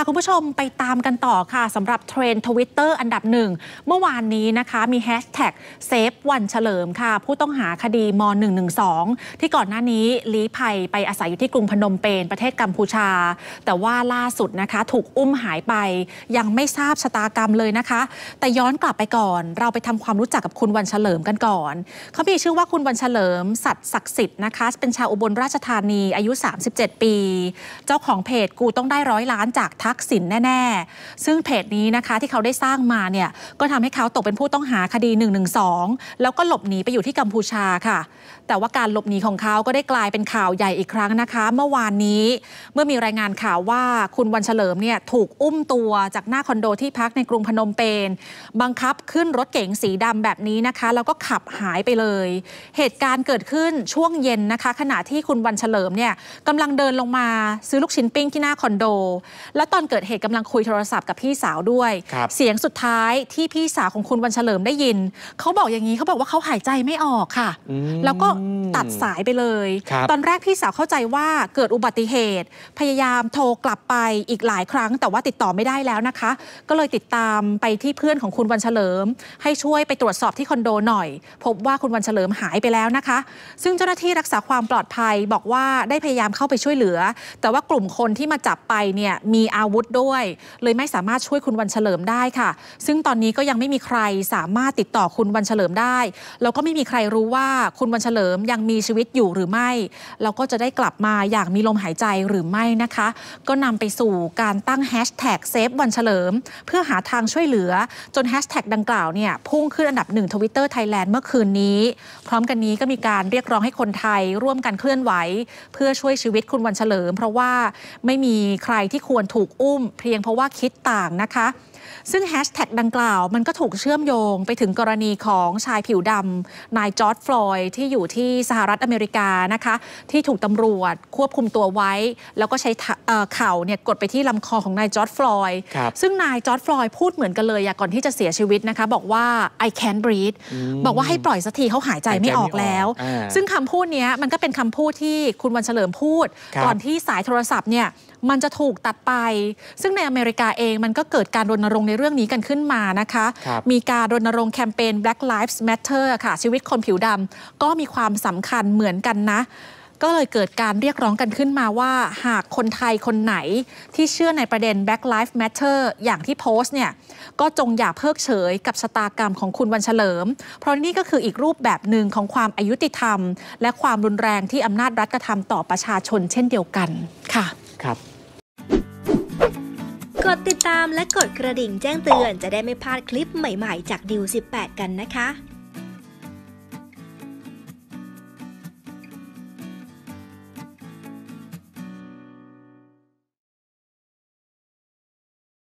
าคุณผู้ชมไปตามกันต่อค่ะสำหรับเทรนด์ทวิตเตอร์อันดับหนึ่ง เมื่อวานนี้นะคะมีแฮชแท็กเซฟวันเฉลิมค่ะ ผู้ต้องหาคดีม .112 ที่ก่อนหน้านี้ลี้ภัยไปอาศัยอยู่ที่กรุงพนมเปญประเทศกัมพูชา แต่ว่าล่าสุดนะคะถูกอุ้มหายไป ยังไม่ทราบชะตากรรมเลยนะคะ แต่ย้อนกลับไปก่อนเราไปทำความรู้จักกับคุณวันเฉลิมกันก่อนเขามีชื่อว่าคุณวันเฉลิมสัตว์ศักดิ์สิทธิ์นะคะเป็นชาวอุบลราชธานีอายุ 37 ปี เจ้าของเพจกูต้องได้ร้อยล้านจากทักษิณแน่ ๆ ซึ่งเพจนี้นะคะที่เขาได้สร้างมาเนี่ย ก็ทำให้เขาตกเป็นผู้ต้องหาคดี1นึแล้วก็หลบหนีไปอยู่ที่กัมพูชาค่ะ แต่ว่าการหลบหนีของเขาก็ได้กลายเป็นข่าวใหญ่อีกครั้งนะคะ เมื่อวานนี้เมื่อมีรายงานข่าวว่าคุณวันเฉลิมเนี่ยถูกอุ้มตัวจากหน้าคอนโดที่พักในกรุงพนมเปญ บังคับขึ้นรถเก๋งสีดำแบบนี้นะคะ แล้วก็ขับหายไปเลย เหตุการณ์เกิดขึ้นช่วงเย็นนะคะ ขณะที่คุณวันเฉลิมเนี่ยกำลังเดินลงมาซื้อลูกชิ้นปิ้งที่หน้าคอนโด แล้วตอนอนเกิดเหตุกำลังคุยโทรศัพท์กับพี่สาวด้วย เสียงสุดท้ายที่พี่สาวของคุณวันเฉลิมได้ยิน เขาบอกอย่างนี้เขาบอกว่าเขาหายใจไม่ออกค่ะ แล้วก็ตัดสายไปเลย ตอนแรกพี่สาวเข้าใจว่าเกิดอุบัติเหตุ พยายามโทรกลับไปอีกหลายครั้ง แต่ว่าติดต่อไม่ได้แล้วนะคะ ก็เลยติดตามไปที่เพื่อนของคุณวันเฉลิม ให้ช่วยไปตรวจสอบที่คอนโดหน่อย พบว่าคุณวันเฉลิมหายไปแล้วนะคะ ซึ่งเจ้าหน้าที่รักษาความปลอดภัยบอกว่าได้พยายามเข้าไปช่วยเหลือ แต่ว่ากลุ่มคนที่มาจับไปเนี่ยมีอาอาวุธด้วย เลยไม่สามารถช่วยคุณวันเฉลิมได้ค่ะ ซึ่งตอนนี้ก็ยังไม่มีใครสามารถติดต่อคุณวันเฉลิมได้แล้วก็ไม่มีใครรู้ว่าคุณวันเฉลิมยังมีชีวิตอยู่หรือไม่แล้วก็จะได้กลับมาอย่างมีลมหายใจหรือไม่นะคะ ก็นำไปสู่การตั้งแฮชแท็กเซฟวันเฉลิม เพื่อหาทางช่วยเหลือจนแฮชแท็กดังกล่าวเนี่ยพุ่งขึ้นอันดับหนึ่งทวิตเตอร์ไทยแลนด์เมื่อคืนนี้ พร้อมกันนี้ก็มีการเรียกร้องให้คนไทยร่วมกันเคลื่อนไหว เพื่อช่วยชีวิตคุณวันเฉลิม เพราะว่าไม่มีใครที่ควรถูกกอุ้มเพียงเพราะว่าคิดต่างนะคะ ซึ่งแฮชแท็กดังกล่าวมันก็ถูกเชื่อมโยงไปถึงกรณีของชายผิวดำนายจอร์ดฟลอยที่อยู่ที่สหรัฐอเมริกานะคะที่ถูกตำรวจควบคุมตัวไว้ แล้วก็ใช้เข่าเนี่ยกดไปที่ลำคอของนายจอร์ดฟลอยซึ่งนายจอร์ดฟลอยพูดเหมือนกันเลย ก่อนที่จะเสียชีวิตนะคะบอกว่า I can't breathe บอกว่าให้ปล่อยสักทีเขาหายใจไม่ออกแล้ว ซึ่งคำพูดนี้มันก็เป็นคำพูดที่คุณวันเฉลิมพูดก่อนที่สายโทรศัพท์เนี่ยมันจะถูกตัดไป ซึ่งในอเมริกาเองมันก็เกิดการรณรงค์ในเรื่องนี้กันขึ้นมานะคะคมีการรณรงค์แคมเปญ Black Lives Matter ค่ะ ชีวิตคนผิวดำก็มีความสำคัญเหมือนกันนะ ก็เลยเกิดการเรียกร้องกันขึ้นมาว่า หากคนไทยคนไหน ที่เชื่อในประเด็น Black Lives Matter อย่างที่โพสต์เนี่ย ก็จงอย่าเพิกเฉยกับชะตากรรมของคุณวันเฉลิม เพราะนี่ก็คืออีกรูปแบบหนึ่งของความอายุติธรรม และความรุนแรงที่อำนาจรัฐกระทำต่อประชาชนเช่นเดียวกัน ค่ะ ครับดติดตามและกดกระดิ่งแจ้งเตือนจะได้ไม่พลาดคลิปใหม่ๆจากดิว18 กันนะคะ